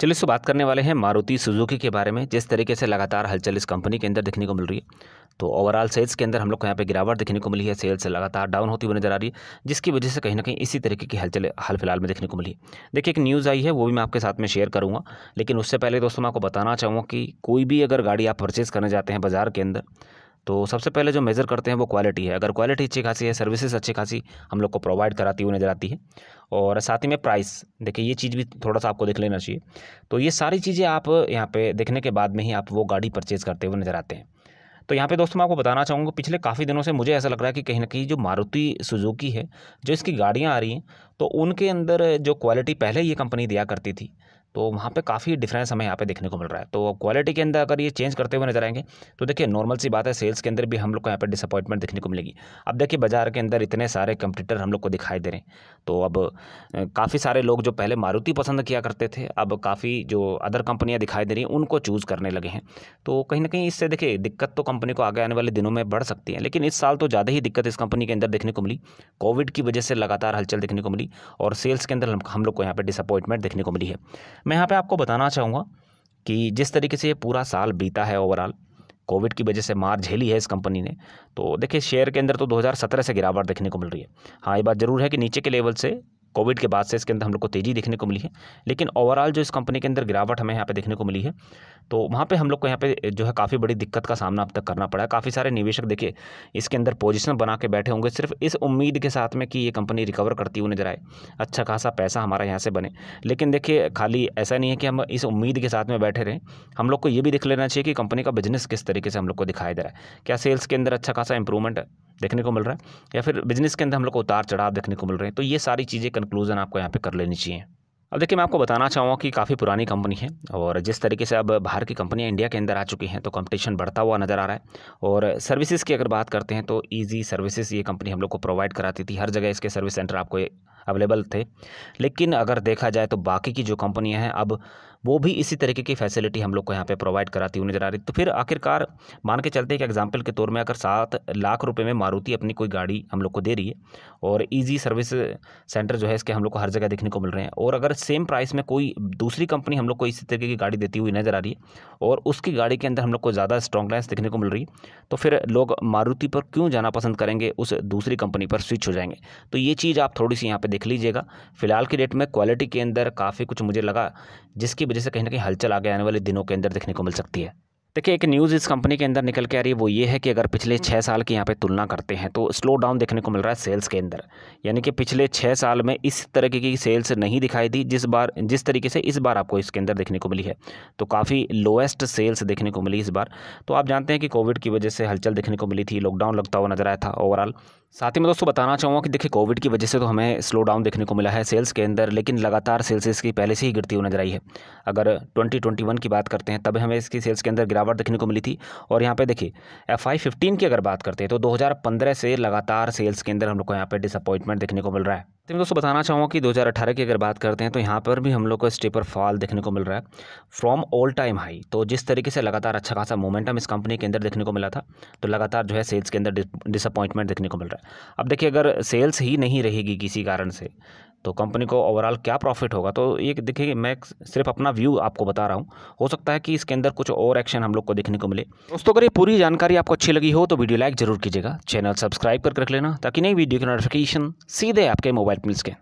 चलिए इससे बात करने वाले हैं मारुति सुजुकी के बारे में जिस तरीके से लगातार हलचल इस कंपनी के अंदर देखने को मिल रही है तो ओवरऑल सेल्स के अंदर हम लोग को यहाँ पे गिरावट देखने को मिली है सेल्स लगातार डाउन होती हुई नजर आ रही है जिसकी वजह से कहीं ना कहीं इसी तरीके की हलचल हाल फिलहाल में देखने को मिली देखिए एक न्यूज़ आई है वो भी मैं आपके साथ में शेयर करूँगा लेकिन उससे पहले दोस्तों मैं आपको बताना चाहूँगा कि कोई भी अगर गाड़ी आप परचेज़ करने जाते हैं बाज़ार के अंदर तो सबसे पहले जो मेज़र करते हैं वो क्वालिटी है अगर क्वालिटी अच्छी खासी है सर्विसेज अच्छी खासी हम लोग को प्रोवाइड कराती हुई नज़र आती है और साथ ही में प्राइस देखिए ये चीज़ भी थोड़ा सा आपको देख लेना चाहिए तो ये सारी चीज़ें आप यहाँ पे देखने के बाद में ही आप वो गाड़ी परचेज़ करते हुए नज़र आते हैं तो यहाँ पे दोस्तों मैं आपको बताना चाहूँगा पिछले काफ़ी दिनों से मुझे ऐसा लग रहा है कि कहीं ना कहीं जो मारुति सुजुकी है जो इसकी गाड़ियाँ आ रही हैं तो उनके अंदर जो क्वालिटी पहले ये कंपनी दिया करती थी तो वहाँ पे काफ़ी डिफरेंस हमें यहाँ पे देखने को मिल रहा है तो क्वालिटी के अंदर अगर ये चेंज करते हुए नजर आएंगे तो देखिए नॉर्मल सी बात है सेल्स के अंदर भी हम लोग को यहाँ पे डिसअपॉइंटमेंट देखने को मिलेगी अब देखिए बाजार के अंदर इतने सारे कंप्यूटर हम लोग को दिखाई दे रहे हैं तो अब काफ़ी सारे लोग जो पहले मारुति पसंद किया करते थे अब काफ़ी जो अदर कंपनियाँ दिखाई दे रही हैं उनको चूज़ करने लगे हैं तो कहीं ना कहीं इससे देखिए दिक्कत तो कंपनी को आगे आने वाले दिनों में बढ़ सकती है लेकिन इस साल तो ज़्यादा ही दिक्कत इस कंपनी के अंदर देखने को मिली कोविड की वजह से लगातार हलचल देखने को मिली और सेल्स के अंदर हम लोग को यहाँ पर डिसअपॉइंटमेंट देखने को मिली है मैं यहाँ पे आपको बताना चाहूँगा कि जिस तरीके से ये पूरा साल बीता है ओवरऑल कोविड की वजह से मार झेली है इस कंपनी ने तो देखिए शेयर के अंदर तो 2017 से गिरावट देखने को मिल रही है हाँ ये बात ज़रूर है कि नीचे के लेवल से कोविड के बाद से इसके अंदर हम लोग को तेज़ी देखने को मिली है लेकिन ओवरऑल जो इस कंपनी के अंदर गिरावट हमें यहाँ पे देखने को मिली है तो वहाँ पे हम लोग को यहाँ पे जो है काफ़ी बड़ी दिक्कत का सामना अब तक करना पड़ा है काफ़ी सारे निवेशक देखिए इसके अंदर पोजिशन बना के बैठे होंगे सिर्फ इस उम्मीद के साथ में कि ये कंपनी रिकवर करती हुई नजर आए अच्छा खासा पैसा हमारा यहाँ से बने लेकिन देखिए खाली ऐसा नहीं है कि हम इस उम्मीद के साथ में बैठे रहें हम लोग को ये भी देख लेना चाहिए कि कंपनी का बिजनेस किस तरीके से हम लोग को दिखाई दे रहा है क्या सेल्स के अंदर अच्छा खासा इंप्रूवमेंट है देखने को मिल रहा है या फिर बिजनेस के अंदर हम लोग को उतार चढ़ाव देखने को मिल रहे हैं तो ये सारी चीज़ें कंक्लूजन आपको यहाँ पर कर लेनी चाहिए अब देखिए मैं आपको बताना चाहूँगा कि काफ़ी पुरानी कंपनी है और जिस तरीके से अब बाहर की कंपनियाँ इंडिया के अंदर आ चुकी हैं तो कंपटीशन बढ़ता हुआ नज़र आ रहा है और सर्विसेज की अगर बात करते हैं तो ईजी सर्विसेज ये कंपनी हम लोग को प्रोवाइड कराती थी हर जगह इसके सर्विस सेंटर आपको अवेलेबल थे लेकिन अगर देखा जाए तो बाकी की जो कंपनियाँ हैं अब वो भी इसी तरीके की फैसिलिटी हम लोग को यहाँ पे प्रोवाइड कराती हुई नज़र आ रही तो फिर आखिरकार मान के चलते हैं कि एग्जाम्पल के तौर में अगर सात लाख रुपए में मारुति अपनी कोई गाड़ी हम लोग को दे रही है और ईजी सर्विस सेंटर जो है इसके हम लोग को हर जगह देखने को मिल रहे हैं और अगर सेम प्राइस में कोई दूसरी कंपनी हम लोग को इसी तरीके की गाड़ी देती हुई नज़र आ रही है और उसकी गाड़ी के अंदर हम लोग को ज़्यादा स्ट्रॉन्ग लाइन्स देखने को मिल रही है तो फिर लोग मारुति पर क्यों जाना पसंद करेंगे उस दूसरी कंपनी पर स्विच हो जाएंगे तो ये चीज़ आप थोड़ी सी यहाँ पर देख लीजिएगा फिलहाल की डेट में क्वालिटी के अंदर काफ़ी कुछ मुझे लगा जिसकी वजह से कहीं ना कहीं हलचल आगे आने वाले दिनों के अंदर देखने को मिल सकती है देखिए एक न्यूज़ इस कंपनी के अंदर निकल के आ रही है वो ये है कि अगर पिछले छः हम्म। साल की यहाँ पे तुलना करते हैं तो स्लो डाउन देखने को मिल रहा है सेल्स के अंदर यानी कि पिछले छः साल में इस तरीके की सेल्स नहीं दिखाई दी जिस बार जिस तरीके से इस बार आपको इसके अंदर देखने को मिली है तो काफ़ी लोएस्ट सेल्स देखने को मिली इस बार तो आप जानते हैं कि कोविड की वजह से हलचल देखने को मिली थी लॉकडाउन लगता हुआ नजर आया था ओवरऑल साथ ही मैं दोस्तों बताना चाहूँगा कि देखिए कोविड की वजह से तो हमें स्लो डाउन देखने को मिला है सेल्स के अंदर लेकिन लगातार सेल्स इसकी पहले से ही गिरती हुई नजर आई है अगर ट्वेंटी की बात करते हैं तब हमें इसकी सेल्स के अंदर गिरावट देखने को मिली थी और यहाँ पे देखिए एफ आई फिफ्टीन की अगर बात करते हैं तो 2015 से लगातार सेल्स के अंदर हम लोग को यहाँ पे डिसअपॉइंटमेंट देखने को मिल रहा है तो मैं दोस्तों बताना चाहूँगा कि 2018 की अगर बात करते हैं तो यहाँ पर भी हम लोग को स्टेपर फॉल देखने को मिल रहा है फ्रॉम ऑल टाइम हाई तो जिस तरीके से लगातार अच्छा खासा मोमेंटम इस कंपनी के अंदर देखने को मिला था तो लगातार जो है सेल्स के अंदर डिसअपॉइंटमेंट देखने को मिल रहा है अब देखिए अगर सेल्स ही नहीं रहेगी किसी कारण से तो कंपनी को ओवरऑल क्या प्रॉफिट होगा तो ये देखिए मैं सिर्फ अपना व्यू आपको बता रहा हूँ हो सकता है कि इसके अंदर कुछ और एक्शन हम लोग को देखने को मिले दोस्तों अगर ये पूरी जानकारी आपको अच्छी लगी हो तो वीडियो लाइक जरूर कीजिएगा चैनल सब्सक्राइब कर रख लेना ताकि नई वीडियो की नोटिफिकेशन सीधे आपके मोबाइल पर मिल सके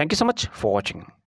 thank you so much for watching